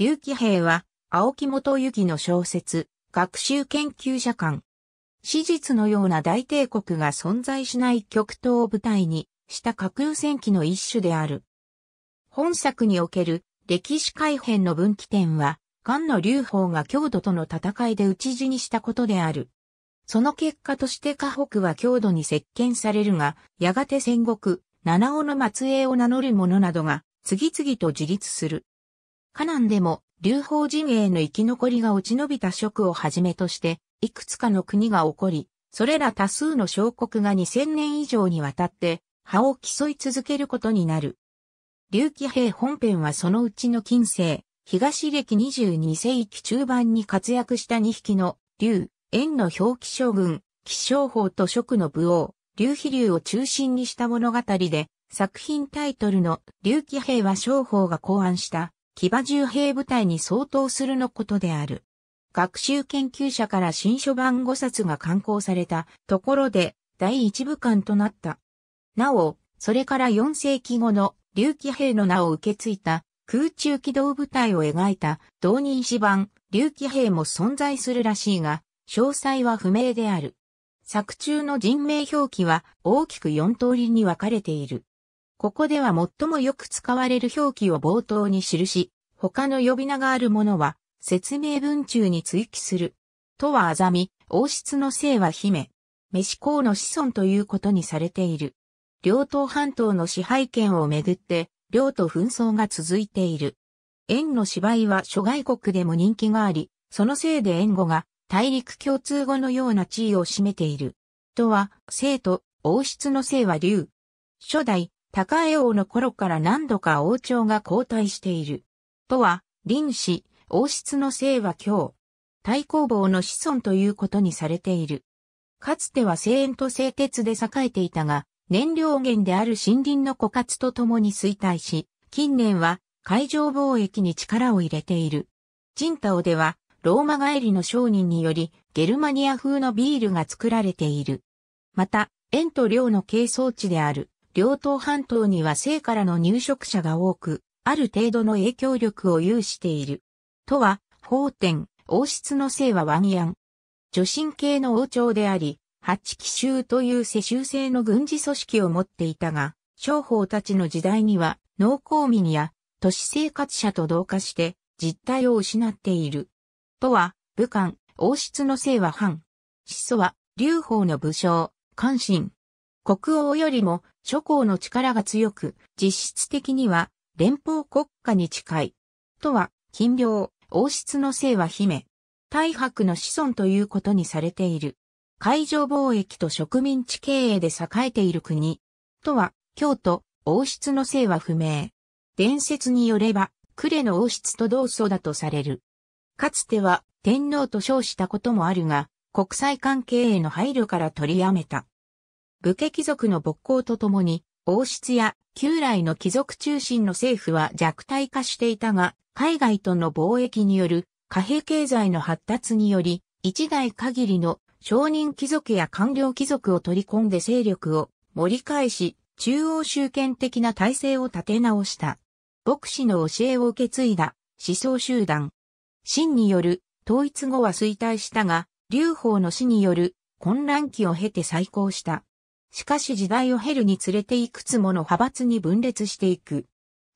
竜騎兵は、青木元幸の小説、学習研究者間。史実のような大帝国が存在しない極東を舞台にした架空戦記の一種である。本作における歴史改変の分岐点は、漢の劉邦が郷土との戦いで討ち死にしたことである。その結果として河北は郷土に接見されるが、やがて戦国、七尾の末裔を名乗る者などが次々と自立する。カナンでも、流邦陣営の生き残りが落ち延びた職をはじめとして、いくつかの国が起こり、それら多数の小国が2000年以上にわたって、派を競い続けることになる。竜騎兵本編はそのうちの近世、東暦22世紀中盤に活躍した2匹の、竜、円の表記将軍、気象法と職の武王、竜飛竜を中心にした物語で、作品タイトルの竜騎兵は商法が考案した騎馬重兵部隊に相当するのことである。学習研究者から新書版5冊が刊行されたところで第一部官となった。なお、それから4世紀後の竜騎兵の名を受け継いだ空中機動部隊を描いた同人誌版竜騎兵も存在するらしいが、詳細は不明である。作中の人名表記は大きく4通りに分かれている。ここでは最もよく使われる表記を冒頭に記し、他の呼び名があるものは、説明文中に追記する。とはあざみ、王室の姓は姫。メシコウの子孫ということにされている。両党半島の支配権をめぐって、両と紛争が続いている。縁の芝居は諸外国でも人気があり、そのせいで縁語が大陸共通語のような地位を占めている。とは、生と王室の姓は竜。初代、高江王の頃から何度か王朝が交代している。とは、臨死、王室の姓は今日、太公望の子孫ということにされている。かつては声塩と製鉄で栄えていたが、燃料源である森林の枯渇とともに衰退し、近年は海上貿易に力を入れている。ジンタオでは、ローマ帰りの商人により、ゲルマニア風のビールが作られている。また、塩と量の係争地である。両党半島には生からの入植者が多く、ある程度の影響力を有している。とは、法典、王室の姓はワンヤン。女神系の王朝であり、八奇州という世襲制の軍事組織を持っていたが、商法たちの時代には農耕民や都市生活者と同化して実態を失っている。とは、武漢、王室の姓は藩。始祖は、劉邦の武将、関心。国王よりも諸侯の力が強く、実質的には連邦国家に近い。とは、禁病、王室の姓は姫。大白の子孫ということにされている。海上貿易と植民地経営で栄えている国。とは、京都、王室の姓は不明。伝説によれば、呉の王室と同祖だとされる。かつては天皇と称したこともあるが、国際関係への配慮から取りやめた。武家貴族の勃興とともに、王室や旧来の貴族中心の政府は弱体化していたが、海外との貿易による貨幣経済の発達により、一代限りの商人貴族や官僚貴族を取り込んで勢力を盛り返し、中央集権的な体制を立て直した。牧師の教えを受け継いだ思想集団。秦による統一後は衰退したが、劉邦の死による混乱期を経て再興した。しかし時代を経るにつれていくつもの派閥に分裂していく。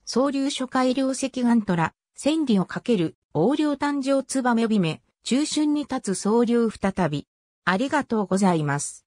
総流諸海両石岩虎、千里をかける、横領誕生燕びめ、中春に立つ総流再び。ありがとうございます。